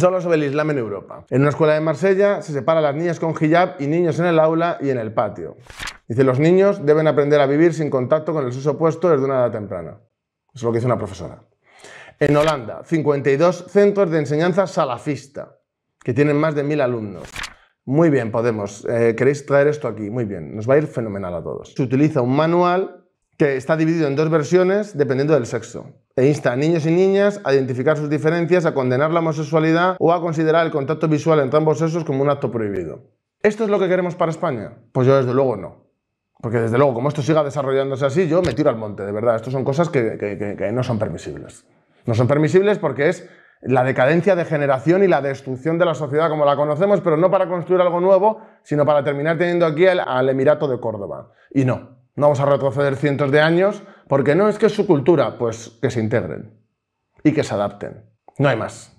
Hemos sobre el Islam en Europa. En una escuela de Marsella se separa a las niñas con hijab y niños en el aula y en el patio. Dice, los niños deben aprender a vivir sin contacto con el sexo opuesto desde una edad temprana. Eso es lo que dice una profesora. En Holanda, 52 centros de enseñanza salafista, que tienen más de 1.000 alumnos. Muy bien, Podemos. Eh, ¿Queréis traer esto aquí? Muy bien. Nos va a ir fenomenal a todos. Se utiliza un manual que está dividido en dos versiones dependiendo del sexo. E insta a niños y niñas a identificar sus diferencias, a condenar la homosexualidad o a considerar el contacto visual entre ambos sexos como un acto prohibido. ¿Esto es lo que queremos para España? Pues yo desde luego no. Porque desde luego, como esto siga desarrollándose así, yo me tiro al monte, de verdad. Esto son cosas que, no son permisibles. No son permisibles porque es la decadencia de generación y la destrucción de la sociedad como la conocemos, pero no para construir algo nuevo, sino para terminar teniendo aquí al Emirato de Córdoba. Y no, no vamos a retroceder cientos de años porque no es que su cultura, pues que se integren y que se adapten. No hay más.